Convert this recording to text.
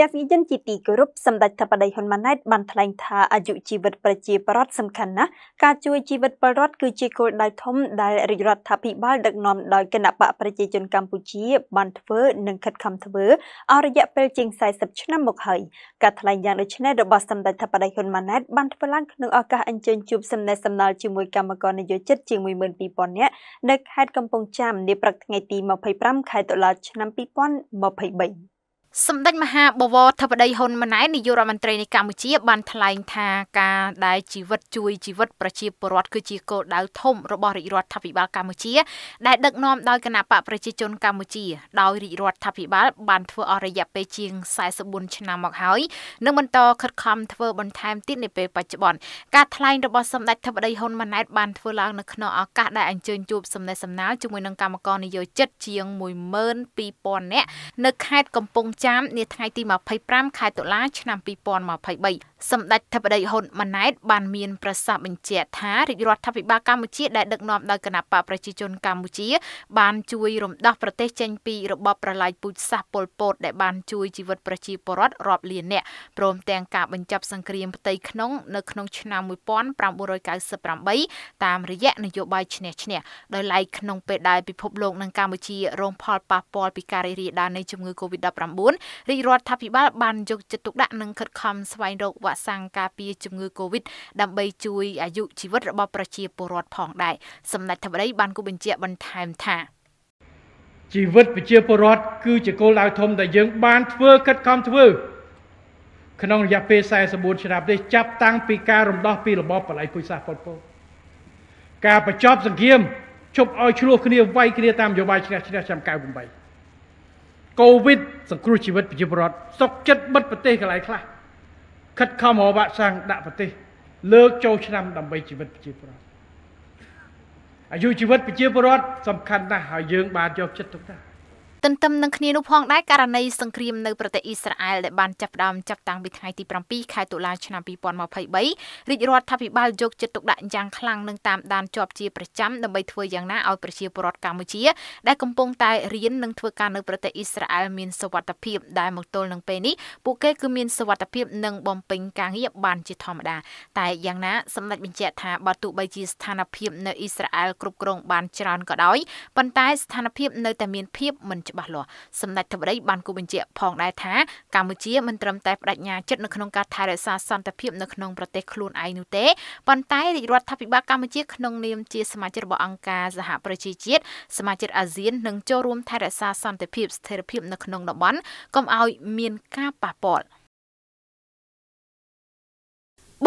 ទាំងវិជនជាទីគោរពសម្ដេចធិបតីហ៊ុនម៉ាណែតបានថ្លែងថាអាយុជីវិតប្រជាពលរដ្ឋសំខាន់ណាស់ការជួយជីវិតពលរដ្ឋគឺជាគោលដៅធំដែលរាជរដ្ឋាភិបាលដឹកនាំដោយគណៈបកប្រជាជនកម្ពុជាបានធ្វើនិងខិតខំធ្វើអស់រយៈពេលជាង40ឆ្នាំមកហើយការថ្លែងយ៉ាងដូចនេះរបស់សម្ដេចធិបតីហ៊ុនម៉ាណែតបានធ្វើឡើងក្នុងឱកាសអញ្ជើញជួបសំណេះសំណាលជាមួយកម្មករនយោជិតជាង12000នាក់នៅខេត្តកំពង់ចាមនាព្រឹកថ្ងៃទី25ខែតុលាឆ្នាំ2023សម្ដេចមហាបវរធិបតីហ៊ុនម៉ាណែតនាយករដ្ឋមន្ត្រីនៃកម្ពុជា បានថ្លែងថាការដែលជីវិតជួយជីវិតប្រជាពលរដ្ឋគឺជាគោលដៅធំរបស់រាជរដ្ឋាភិបាលកម្ពុជា ដែលដឹកនាំដោយគណៈបកប្រជាជនកម្ពុជាដោយរាជរដ្ឋាភិបាល បានធ្វើអស់រយៈពេលជាង44ឆ្នាំមកហើយនិងបន្តខិតខំធ្វើបន្ថែមទៀតនាពេលបច្ចុប្បន្ន ការថ្លែងរបស់សម្ដេចធិបតីហ៊ុនម៉ាណែតបានធ្វើឡើងនៅក្នុងឱកាសដែលអញ្ជើញជួបសំណេះសំណាលជាមួយនឹងគណៈកម្មការនយោជិតជាង12000នាក់នៅខេត្តកំពង់ចាចាំនាថ្ងៃទី25ខែតុលាឆ្នាំ2023សម្ដេចធិបតីហ៊ុនម៉ាណែតបានមានប្រសាសន៍បញ្ជាក់ថារាជរដ្ឋាភិបាលកម្ពុជា ដែលដឹកនាំដោយគណបកប្រជាជនកម្ពុជា បានជួយរំដោះប្រទេស ចេញពីរបបប្រឡាយពូជសាសន៍ប៉ុលពតដែលបានជួយជីវិតប្រជាពលរដ្ឋរាប់លាននាក់ព្រមទាំងការបញ្ចប់សង្គ្រាមផ្ទៃក្នុងនៅក្នុងឆ្នាំ1998តាមរយៈនយោបាយឈ្នះឈ្នះដោយឡែកក្នុងពេលដែលពិភពលោកនិងកម្ពុជារងផលប៉ះពាល់ពីការរីករាលដាលនៃជំងឺ Covid-19 រាជរដ្ឋាភិបាលបានយកចិត្តទុកដាក់និងខិតខំស្វែងរកវវ៉ាក់សាំងការពារជំងឺ Covid ដើម្បីជួយអាយុជីវិតរបស់ប្រជាពលរដ្ឋផងដែរសម្ដេចថាបតីបានគូបញ្ជាក់បន្ថែមថាជីវិតប្រជាពលរដ្ឋគឺជាគោលដៅធំដែលយើងបានធ្វើខិតខំធ្វើក្នុងរយៈពេល44ឆ្នាំនេះចាប់តាំងពីការរំដោះពីរបបបល័យពុជសាសប៉ុលពតការបញ្ចប់សង្គ្រាមជប់ឲ្យឆ្លោះគ្នាវាយគ្នាតាមនយោបាយឆ្នះឆ្នះឆ្នាំ98កូវីដសង្គ្រោះជីវិតប្រជាពលរដ្ឋសុកចិត្តបិទប្រទេសកន្លែងខ្លះខិតខំរកវ៉ាក់សាំងដាក់ប្រទេសលើកចូលឆ្នាំដើម្បីជីវិតប្រជាពលរដ្ឋអាយុជីវិតប្រជាពលរដ្ឋសំខាន់ណាស់ហើយយើងបានយកចិត្តទុកដាក់ទន្ទឹមនឹងគ្នានោះផងដែរករណីសង្គ្រាមនៅប្រទេសអ៊ីស្រាអែលដែលបានចាប់ផ្ដើមចាប់តាំងពីថ្ងៃទី7ខែតុលាឆ្នាំ2023រាជរដ្ឋាភិបាលយកចិត្តទុកដាក់យ៉ាងខ្លាំងនឹងតាមដានជាប់ជាប្រចាំដើម្បីធ្វើយ៉ាងណាឲ្យប្រជាពលរដ្ឋកម្ពុជាដែលកំពុងតែរៀននិងធ្វើការនៅប្រទេសអ៊ីស្រាអែលមានសុវត្ថិភាព ដែលមកទល់នឹងពេលនេះពួកគេគឺមានសុវត្ថិភាពនិងបំពេញការងារបានជាធម្មតាតែយ៉ាងណា សម្ដេចបញ្ជាក់ថាបើទោះបីជាស្ថានភាពនៅអ៊ីស្រាអែលគ្រប់គ្រងបានច្រើនក៏ដោយប៉ុន្តែស្ថានភាពនៅតែមានភាពមិនច្បាស់លាស់សម្ដេចធិបតីបានគូបញ្ជាក់ផងដែរថាកម្ពុជាមិនត្រឹមតែបដិញ្ញាចិត្តនៅក្នុងការថែរក្សាសន្តិភាពនៅក្នុងប្រទេសខ្លួនឯងនោះទេប៉ុន្តែរាជរដ្ឋាភិបាលកម្ពុជាក្នុងនាមជាសមាជិករបស់អង្គការសហប្រជាជាតិសមាជិកអាស៊ាននឹងចូលរួមថែរក្សាសន្តិភាពស្ថិរភាពនៅក្នុងតំបន់កុំឲ្យមានការប៉ះពាល់។